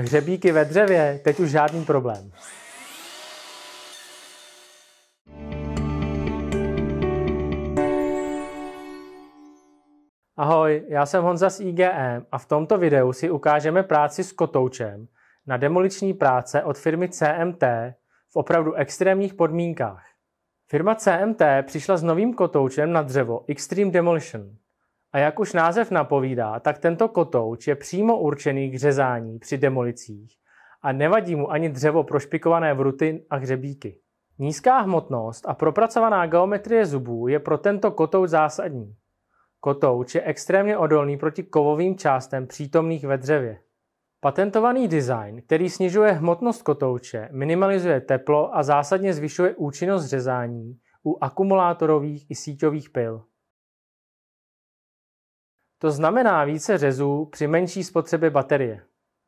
Hřebíky ve dřevě, teď už žádný problém. Ahoj, já jsem Honza z IGM a v tomto videu si ukážeme práci s kotoučem na demoliční práce od firmy CMT v opravdu extrémních podmínkách. Firma CMT přišla s novým kotoučem na dřevo Extreme Demolition. A jak už název napovídá, tak tento kotouč je přímo určený k řezání při demolicích a nevadí mu ani dřevo prošpikované vruty a hřebíky. Nízká hmotnost a propracovaná geometrie zubů je pro tento kotouč zásadní. Kotouč je extrémně odolný proti kovovým částem přítomných ve dřevě. Patentovaný design, který snižuje hmotnost kotouče, minimalizuje teplo a zásadně zvyšuje účinnost řezání u akumulátorových i síťových pil. To znamená více řezů při menší spotřebě baterie.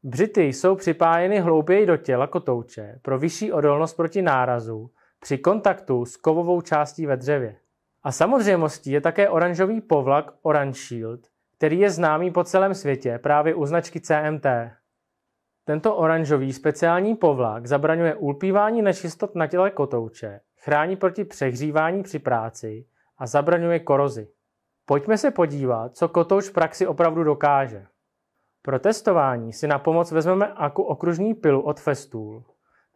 Břity jsou připájeny hlouběji do těla kotouče pro vyšší odolnost proti nárazu při kontaktu s kovovou částí ve dřevě. A samozřejmostí je také oranžový povlak Orange Shield, který je známý po celém světě právě u značky CMT. Tento oranžový speciální povlak zabraňuje ulpívání nečistot na těle kotouče, chrání proti přehřívání při práci a zabraňuje korozi. Pojďme se podívat, co kotouč v praxi opravdu dokáže. Pro testování si na pomoc vezmeme aku okružní pilu od Festool,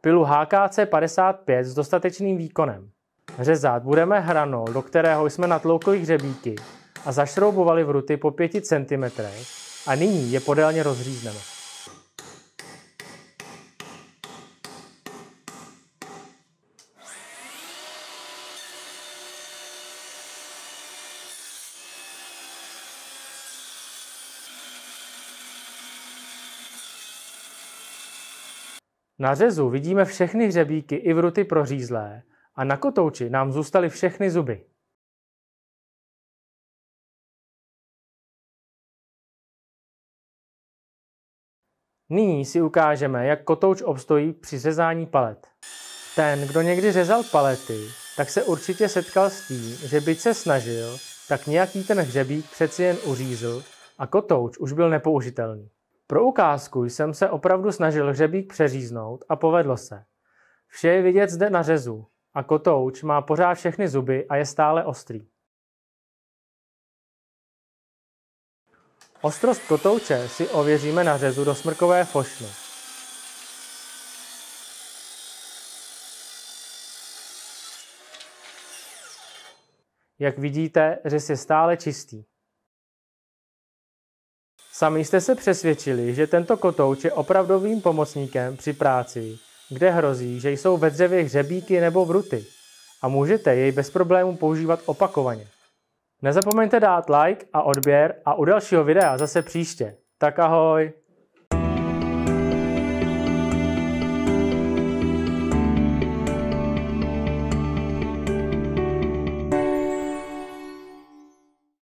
pilu HKC55 s dostatečným výkonem. Řezat budeme hranol, do kterého jsme natloukli hřebíky a zašroubovali vruty po 5 cm a nyní je podélně rozřízneme. Na řezu vidíme všechny hřebíky i vruty prořízlé a na kotouči nám zůstaly všechny zuby. Nyní si ukážeme, jak kotouč obstojí při řezání palet. Ten, kdo někdy řezal palety, tak se určitě setkal s tím, že byť se snažil, tak nějaký ten hřebík přeci jen uřízl a kotouč už byl nepoužitelný. Pro ukázku jsem se opravdu snažil hřebík přeříznout a povedlo se. Vše je vidět zde na řezu a kotouč má pořád všechny zuby a je stále ostrý. Ostrost kotouče si ověříme na řezu do smrkové fošny. Jak vidíte, řez je stále čistý. Sami jste se přesvědčili, že tento kotouč je opravdovým pomocníkem při práci, kde hrozí, že jsou ve dřevě hřebíky nebo vruty a můžete jej bez problémů používat opakovaně. Nezapomeňte dát like a odběr a u dalšího videa zase příště. Tak ahoj!